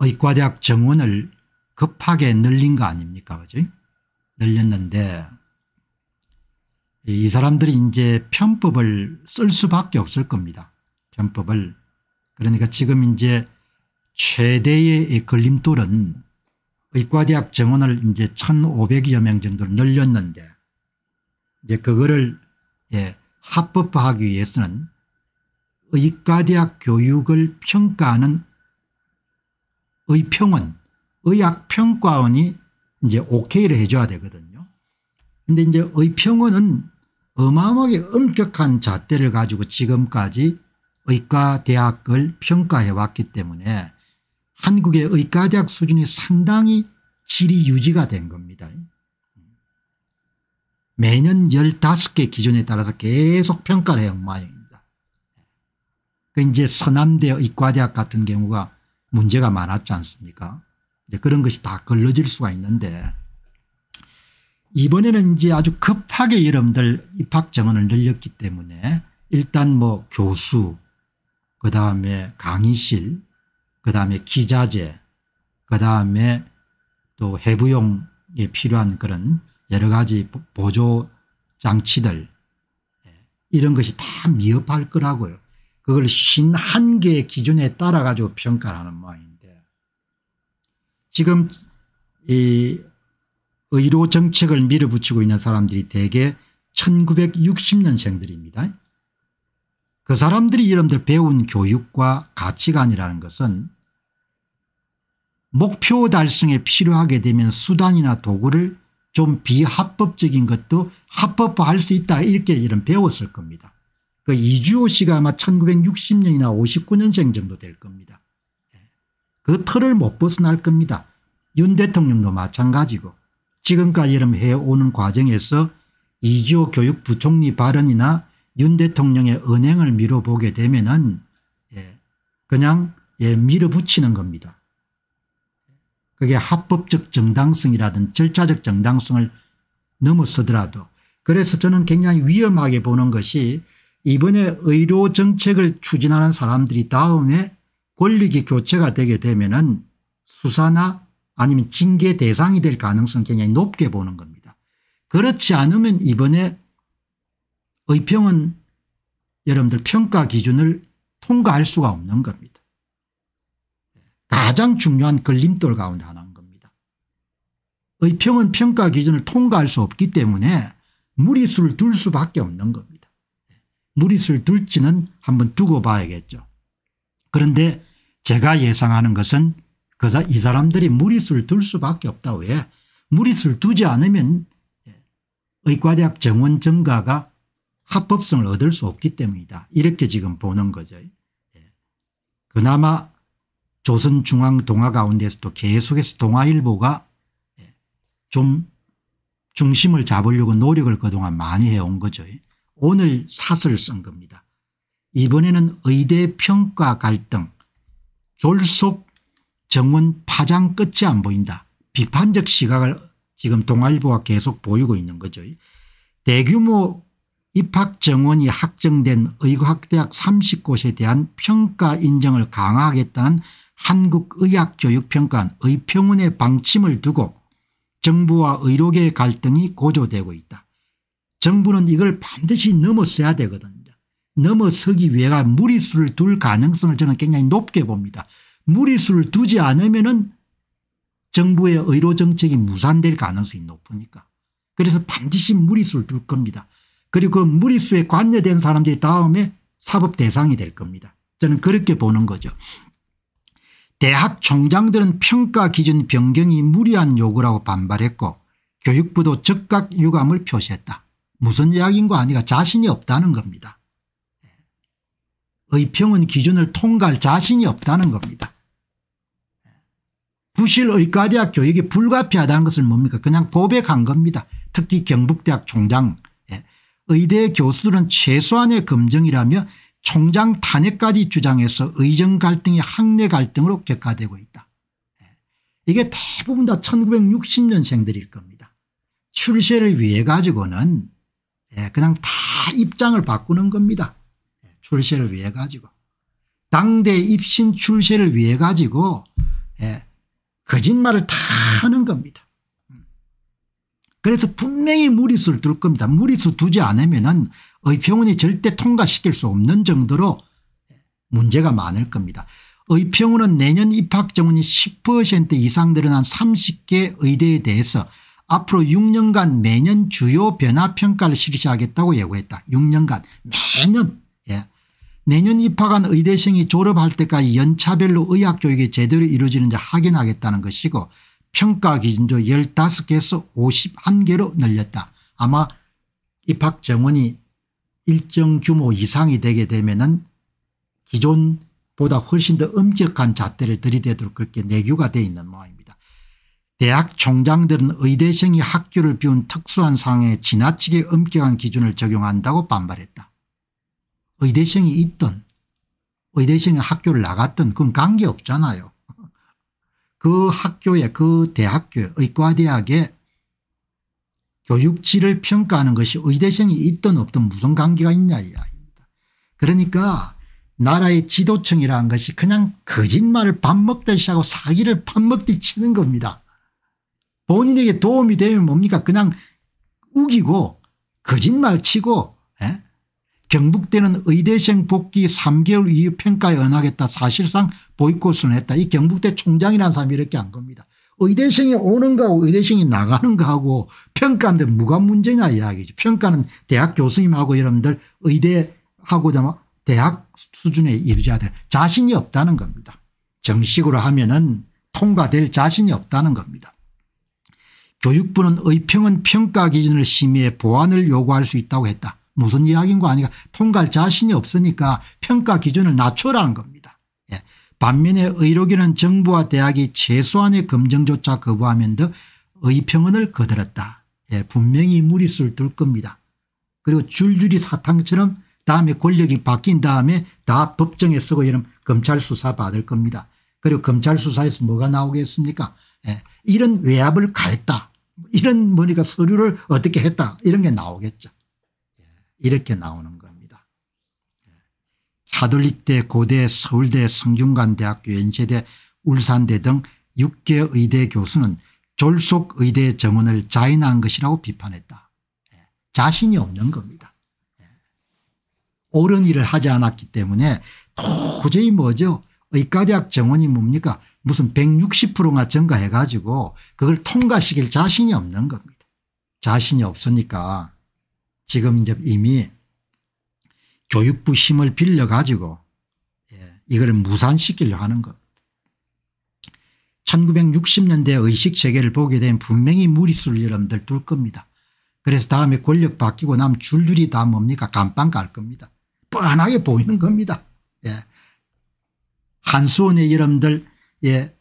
의과대학 정원을 급하게 늘린 거 아닙니까 그죠 늘렸는데 이 사람들이 이제 편법을 쓸 수밖에 없을 겁니다. 편법을 그러니까 지금 이제 최대의 걸림돌은 의과대학 정원을 이제 1500여 명 정도 늘렸는데 이제 그거를 예, 합법화하기 위해서는 의과대학 교육을 평가하는 의평은 의학평가원이 이제 오케이를 해줘야 되거든요. 근데 이제 의평원은 어마어마하게 엄격한 잣대를 가지고 지금까지 의과대학을 평가해왔기 때문에 한국의 의과대학 수준이 상당히 질이 유지가 된 겁니다. 매년 15개 기준에 따라서 계속 평가를 해온 모양입니다. 그 이제 서남대 의과대학 같은 경우가 문제가 많았지 않습니까? 이제 그런 것이 다 걸러질 수가 있는데 이번에는 이제 아주 급하게 여러분들 입학 정원을 늘렸기 때문에 일단 뭐 교수 그다음에 강의실 그다음에 기자재 그다음에 또 해부용에 필요한 그런 여러 가지 보조 장치들 예, 이런 것이 다 미흡할 거라고요. 그걸 신한계의 기준에 따라 가지고 평가하는 모양인데 지금 이 의료 정책을 밀어붙이고 있는 사람들이 대개 1960년생들입니다. 그 사람들이 여러분들 배운 교육과 가치관이라는 것은 목표 달성에 필요하게 되면 수단이나 도구를 좀 비합법적인 것도 합법화할 수 있다 이렇게 이런 배웠을 겁니다. 그 이주호 씨가 아마 1960년이나 59년생 정도 될 겁니다. 예. 그 틀을 못 벗어날 겁니다. 윤 대통령도 마찬가지고 지금까지 해오는 과정에서 이주호 교육부총리 발언이나 윤 대통령의 은행을 밀어보게 되면 은 예, 그냥 예, 밀어붙이는 겁니다. 그게 합법적 정당성이라든 절차적 정당성을 넘어서더라도 그래서 저는 굉장히 위험하게 보는 것이 이번에 의료 정책을 추진하는 사람들이 다음에 권력이 교체가 되게 되면은 수사나 아니면 징계 대상이 될 가능성 굉장히 높게 보는 겁니다. 그렇지 않으면 이번에 의평은 여러분들 평가 기준을 통과할 수가 없는 겁니다. 가장 중요한 걸림돌 가운데 하나인 겁니다. 의평은 평가 기준을 통과할 수 없기 때문에 무리수를 둘 수밖에 없는 겁니다. 무릿을를 둘지는 한번 두고 봐야겠죠. 그런데 제가 예상하는 것은 그이 사람들이 무리수를 둘 수밖에 없다. 왜 무리수를 두지 않으면 의과대학 정원 증가가 합법성을 얻을 수 없기 때문이다. 이렇게 지금 보는 거죠. 예. 그나마 조선중앙동화 가운데서도 계속해서 동아일보가 예, 좀 중심을 잡으려고 노력을 그동안 많이 해온 거죠. 예. 오늘 사 샷을 쓴 겁니다. 이번에는 의대 평가 갈등 졸속 정원 파장 끝이 안 보인다. 비판적 시각을 지금 동아일보가 계속 보이고 있는 거죠. 대규모 입학 정원이 확정된 의과대학 30곳에 대한 평가 인정을 강화하겠다는 한국의학교육평가원 의평원의 방침을 두고 정부와 의료계의 갈등이 고조되고 있다. 정부는 이걸 반드시 넘어서야 되거든요. 넘어서기 위해가 무리수를 둘 가능성을 저는 굉장히 높게 봅니다. 무리수를 두지 않으면 은 정부의 의료정책이 무산될 가능성이 높으니까. 그래서 반드시 무리수를 둘 겁니다. 그리고 그 무리수에 관여된 사람들이 다음에 사법 대상이 될 겁니다. 저는 그렇게 보는 거죠. 대학 총장들은 평가 기준 변경이 무리한 요구라고 반발했고 교육부도 즉각 유감을 표시했다. 무슨 이야기인가 아니가 자신이 없다는 겁니다. 예. 의평은 기준을 통과할 자신이 없다는 겁니다. 예. 부실 의과대학 교육이 불가피하다는 것을 뭡니까 그냥 고백한 겁니다. 특히 경북대학 총장 예. 의대 교수들은 최소한의 검증이라며 총장 탄핵까지 주장해서 의정 갈등이 학내 갈등으로 격화되고 있다. 이게 대부분 다 1960년생들일 겁니다. 출세를 위해 가지고는 예, 그냥 다 입장을 바꾸는 겁니다. 예, 출세를 위해 가지고. 당대 입신 출세를 위해 가지고 예, 거짓말을 다 하는 겁니다. 음. 그래서 분명히 무리수를 둘 겁니다. 무리수 두지 않으면 은 의평원이 절대 통과시킬 수 없는 정도로 문제가 많을 겁니다. 의평원은 내년 입학 정원이 10% 이상 늘어난 30개 의대에 대해서 앞으로 6년간 매년 주요 변화평가를 실시하겠다고 예고했다. 6년간 매년 예. 내년 입학한 의대생이 졸업할 때까지 연차별로 의학교육이 제대로 이루어지는지 확인하겠다는 것이고 평가 기준도 15개에서 51개로 늘렸다. 아마 입학 정원이 일정 규모 이상이 되게 되면 은 기존보다 훨씬 더 엄격한 잣대를 들이대도록 그렇게 내규가 되어 있는 모양입니다. 대학 총장들은 의대생이 학교를 비운 특수한 상황에 지나치게 엄격한 기준을 적용한다고 반발했다. 의대생이 있던 의대생이 학교를 나갔던 그건 관계없잖아요. 그 학교의 그 대학교의 과대학의 교육질을 평가하는 것이 의대생이 있든 없든 무슨 관계가 있냐 이 아닙니다. 그러니까 나라의 지도층이라는 것이 그냥 거짓말을 밥 먹듯이 하고 사기를 밥 먹듯이 치는 겁니다. 본인에게 도움이 되면 뭡니까 그냥 우기고 거짓말 치고 에? 예? 경북대는 의대생 복귀 3개월 이후 평가에 응하겠다 사실상 보이콧을 했다. 이 경북대 총장이라는 사람이 이렇게 한 겁니다. 의대생이 오는 거하고 의대생이 나가는 거하고 평가인데 뭐가 문제냐 이야기죠. 평가는 대학 교수님하고 여러분들 의대하고 대학 수준에 이르지 않을 자신이 없다는 겁니다. 정식으로 하면 은 통과될 자신이 없다는 겁니다. 교육부는 의평은 평가 기준을 심의해 보완을 요구할 수 있다고 했다. 무슨 이야기인 거 아니가 통과할 자신이 없으니까 평가 기준을 낮춰라는 겁니다. 예. 반면에 의료계는 정부와 대학이 최소한의 검증조차 거부하면서 의평은을 거들었다. 예. 분명히 무리수를 둘 겁니다. 그리고 줄줄이 사탕처럼 다음에 권력이 바뀐 다음에 다 법정에 쓰고 이러 검찰 수사 받을 겁니다. 그리고 검찰 수사에서 뭐가 나오겠습니까 예. 이런 외압을 가했다. 이런 뭐니까 서류를 어떻게 했다 이런 게 나오겠죠. 예, 이렇게 나오는 겁니다. 카톨릭대 예. 고대 서울대 성균관대학교 연세대 울산대 등 6개 의대 교수는 졸속 의대 정원을 자인한 것이라고 비판했다. 예, 자신이 없는 겁니다. 옳은 일을 하지 않았기 때문에 도저히 뭐죠. 의과대학 정원이 뭡니까 무슨 160%가 증가해 가지고 그걸 통과시킬 자신이 없는 겁니다. 자신이 없으니까 지금 이제 이미 교육부 힘을 빌려 가지고 예, 이거를 무산시키려 하는 겁니다. 1960년대 의식 체계를 보게 되 분명히 무리수를 여러분들 둘 겁니다. 그래서 다음에 권력 바뀌고 나면 줄줄이 다 뭡니까 감방 갈 겁니다. 뻔하게 보이는 겁니다. 예. 한수원의 여러분들 예.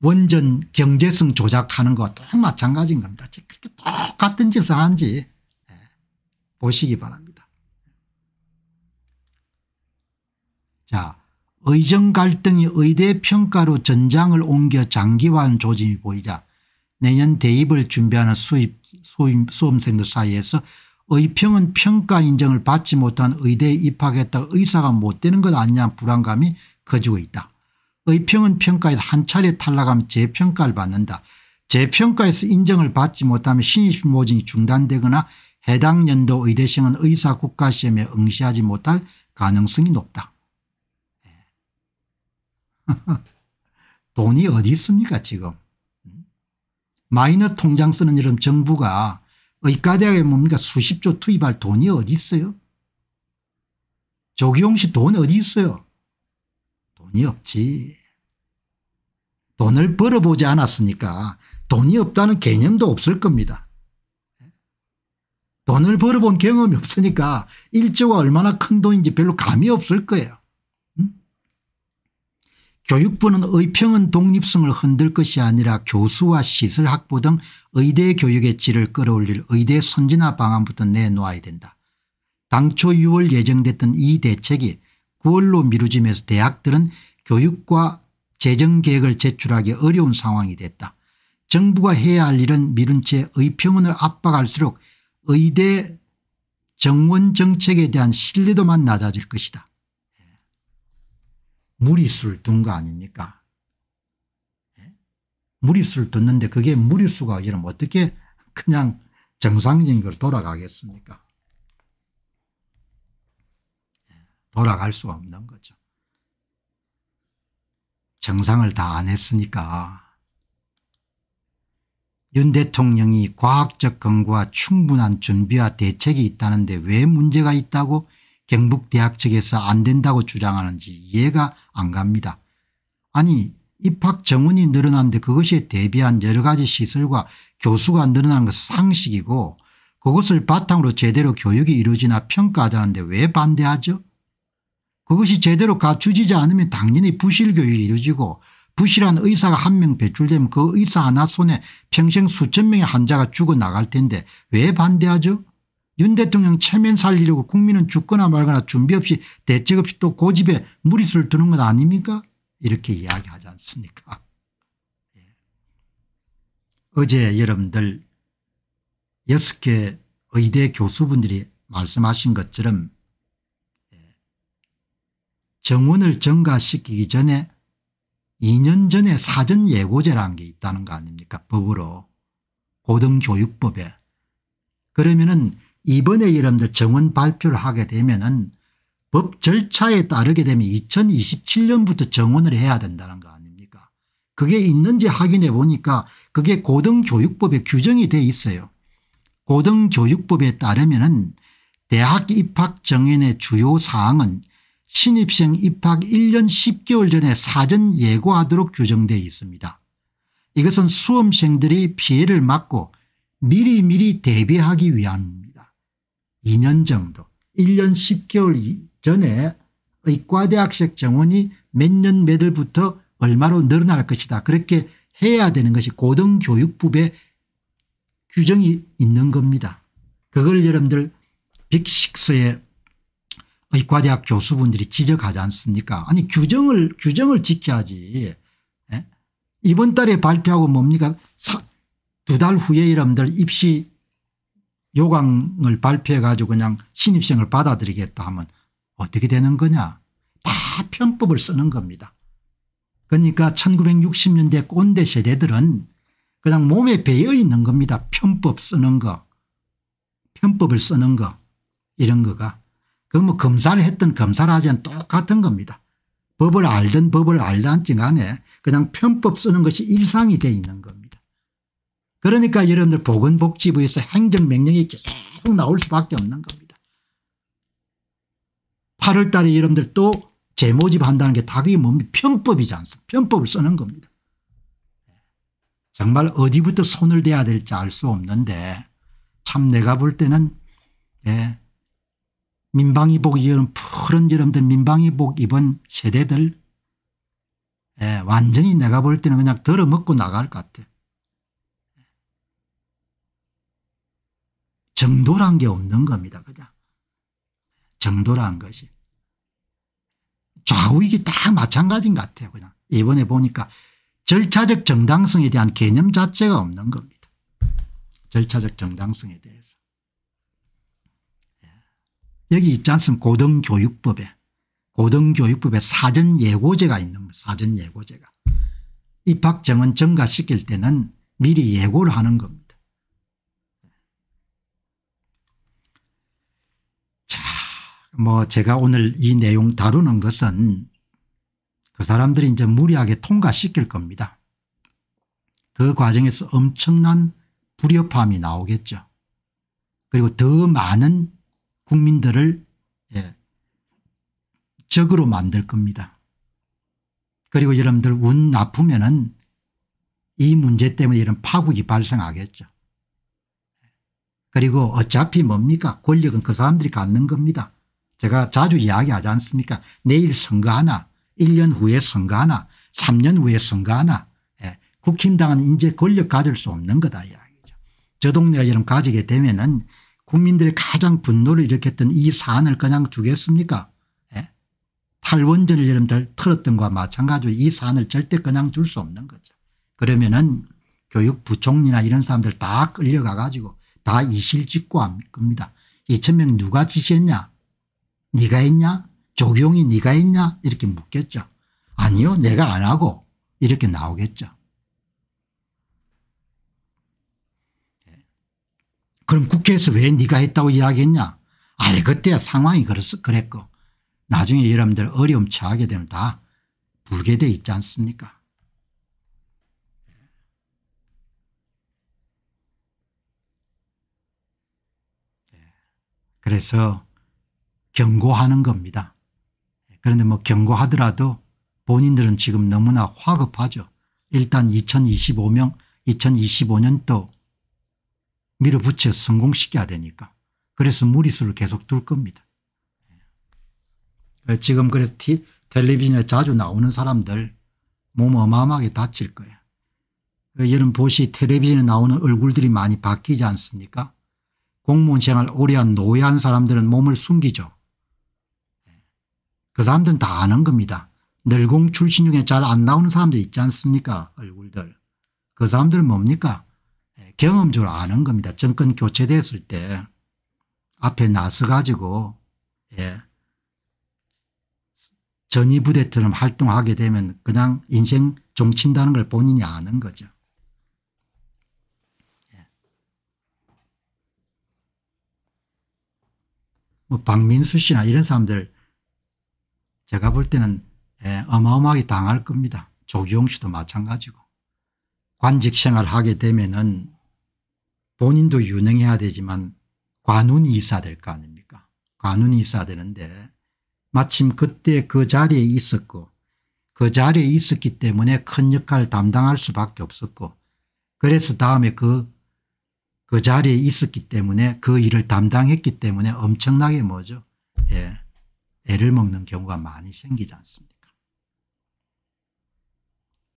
원전 경제성 조작하는 것도 마찬가지인 겁니다. 그렇게 똑같은 짓을 하지 예. 보시기 바랍니다. 자 의정 갈등이 의대 평가로 전장을 옮겨 장기화하 조짐이 보이자 내년 대입을 준비하는 수입, 수임, 수험생들 사이에서 의평은 평가 인정을 받지 못한 의대에 입학했다 의사가 못 되는 것 아니냐 불안감이 거지고 있다. 의평은 평가에서 한 차례 탈락하면 재평가를 받는다. 재평가에서 인정을 받지 못하면 신입 모집이 중단되거나 해당 연도 의대생은 의사 국가시험에 응시하지 못할 가능성이 높다. 예. 돈이 어디 있습니까 지금 마이너 통장 쓰는 이름 정부가 의과대학에 뭡니까 수십조 투입할 돈이 어디 있어요 조기용 씨 돈 어디 있어요 돈이 없지. 돈을 벌어보지 않았으니까 돈이 없다는 개념도 없을 겁니다. 돈을 벌어본 경험이 없으니까 일조가 얼마나 큰 돈인지 별로 감이 없을 거예요. 교육부는 의평은 독립성을 흔들 것이 아니라 교수와 시설 확보 등 의대 교육의 질을 끌어올릴 의대 선진화 방안부터 내놓아야 된다. 당초 6월 예정됐던 이 대책이 9월로 미루지면서 대학들은 교육과 재정계획을 제출하기 어려운 상황이 됐다. 정부가 해야 할 일은 미룬 채 의평원을 압박할수록 의대 정원 정책에 대한 신뢰도만 낮아질 것이다. 무리수를 예. 둔거 아닙니까 무리수를 예. 뒀는데 그게 무리수가 이러면 어떻게 그냥 정상적인 걸 돌아가겠습니까 돌아갈 수 없는 거죠. 정상을 다 안 했으니까 윤 대통령이 과학적 근거와 충분한 준비와 대책이 있다는데 왜 문제가 있다고 경북대학 측에서 안 된다고 주장하는지 이해가 안 갑니다. 아니 입학 정원이 늘어났는데 그것에 대비한 여러 가지 시설과 교수가 늘어난 것은 상식이고 그것을 바탕으로 제대로 교육이 이루어지나 평가하자는데 왜 반대하죠? 그것이 제대로 갖추지지 않으면 당연히 부실교육이 이루어지고 부실한 의사가 한 명 배출되면 그 의사 하나 손에 평생 수천 명의 환자가 죽어나갈 텐데 왜 반대하죠? 윤 대통령 체면 살리려고 국민은 죽거나 말거나 준비 없이 대책 없이 또 고집에 무리수를 두는 건 아닙니까? 이렇게 이야기하지 않습니까? 예. 어제 여러분들 여섯 개 의대 교수분들이 말씀하신 것처럼 정원을 증가시키기 전에 2년 전에 사전 예고제라는 게 있다는 거 아닙니까 법으로 고등교육법에 그러면은 이번에 여러분들 정원 발표를 하게 되면은 법 절차에 따르게 되면 2027년부터 정원을 해야 된다는 거 아닙니까 그게 있는지 확인해 보니까 그게 고등교육법에 규정이 돼 있어요 고등교육법에 따르면은 대학 입학 정원의 주요 사항은 신입생 입학 1년 10개월 전에 사전 예고하도록 규정되어 있습니다. 이것은 수험생들이 피해를 막고 미리미리 대비하기 위함입니다. 2년 정도 1년 10개월 전에 의과대학생 정원이 몇년몇 월부터 얼마로 늘어날 것이다. 그렇게 해야 되는 것이 고등교육법의 규정이 있는 겁니다. 그걸 여러분들 빅식스의 의과대학 교수분들이 지적하지 않습니까 아니 규정을 규정을 지켜야지 예? 이번 달에 발표하고 뭡니까 두 달 후에 여러분들 입시 요강을 발표해 가지고 그냥 신입생을 받아들이겠다 하면 어떻게 되는 거냐 다 편법을 쓰는 겁니다. 그러니까 1960년대 꼰대 세대들은 그냥 몸에 배어 있는 겁니다. 편법 쓰는 거 편법을 쓰는 거 이런 거가 그뭐 검사를 했던 검사를 하자는 똑같은 겁니다. 법을 알든 법을 알든지 간에 그냥 편법 쓰는 것이 일상이 돼 있는 겁니다. 그러니까 여러분들 보건복지부에서 행정명령이 계속 나올 수밖에 없는 겁니다. 8월 달에 여러분들 또 재모집한다는 게 다 그게 뭡니까 편법이지 않습니까 편법을 쓰는 겁니다. 정말 어디부터 손을 대야 될지 알 수 없는데 참 내가 볼 때는 예, 민방위복 이런 푸른 여름들 민방위복 입은 세대들 예, 완전히 내가 볼 때는 그냥 덜어먹고 나갈 것 같아. 정도란 게 없는 겁니다. 그냥 정도란 것이. 좌우익이 다 마찬가지인 것 같아요. 그냥 이번에 보니까 절차적 정당성에 대한 개념 자체가 없는 겁니다. 절차적 정당성에 대해서. 여기 있지 않습니까 고등교육법에 고등교육법에 사전예고제가 있는 거예요 사전예고제가 입학정원 증가시킬 때는 미리 예고를 하는 겁니다. 자, 뭐 제가 오늘 이 내용 다루는 것은 그 사람들이 이제 무리하게 통과시킬 겁니다. 그 과정에서 엄청난 불협화이 나오겠죠. 그리고 더 많은 국민들을 예, 적으로 만들 겁니다. 그리고 여러분들 운 나쁘면은 이 문제 때문에 이런 파국이 발생하겠죠. 그리고 어차피 뭡니까 권력은 그 사람들이 갖는 겁니다. 제가 자주 이야기하지 않습니까 내일 선거 하나 1년 후에 선거 하나 3년 후에 선거 하나 예. 국힘당은 이제 권력 가질 수 없는 거다 이야기죠. 저 동네가 이런 가지게 되면 은 국민들의 가장 분노를 일으켰던 이 사안을 그냥 두겠습니까 예? 탈원전을 여러분들 털었던 것과 마찬가지로 이 사안을 절대 그냥 줄수 없는 거죠. 그러면은 교육부총리나 이런 사람들 다 끌려가 가지고 다 이실직고한 니다 2천명 누가 지시했냐 네가 했냐 조경이 네가 했냐 이렇게 묻겠죠. 아니요 내가 안 하고 이렇게 나오겠죠. 그럼 국회에서 왜 네가 했다고 이야기했냐 아예 그때 상황이 그랬어 그랬고 나중에 여러분들 어려움 처하게 되면 다 불게 돼 있지 않습니까 예. 그래서 경고하는 겁니다. 예. 그런데 뭐 경고하더라도 본인들은 지금 너무나 화급하죠. 일단 2025명 2025년도 밀어붙여 성공시켜야 되니까. 그래서 무리수를 계속 둘 겁니다. 예. 지금 그래서 티, 텔레비전에 자주 나오는 사람들 몸 어마어마하게 다칠 거예요. 그 여러분 보시 텔레비전에 나오는 얼굴들이 많이 바뀌지 않습니까? 공무원 생활 오래한 노예한 사람들은 몸을 숨기죠. 예. 그 사람들은 다 아는 겁니다. 늘공 출신 중에 잘 안 나오는 사람들 있지 않습니까? 얼굴들. 그 사람들은 뭡니까? 예, 경험적으로 아는 겁니다. 정권 교체됐을 때 앞에 나서 가지고 예. 전이부대처럼 활동하게 되면 그냥 인생 종친다는 걸 본인이 아는 거죠. 예. 뭐 박민수 씨나 이런 사람들 제가 볼 때는 예, 어마어마하게 당할 겁니다. 조기용 씨도 마찬가지고. 관직 생활하게 되면은 본인도 유능해야 되지만 관운이 있어야 될 거 아닙니까 관운이 있어야 되는데 마침 그때 그 자리에 있었고 그 자리에 있었기 때문에 큰 역할을 담당할 수밖에 없었고 그래서 다음에 그, 그 자리에 있었기 때문에 그 일을 담당했기 때문에 엄청나게 뭐죠 예, 애를 먹는 경우가 많이 생기지 않습니까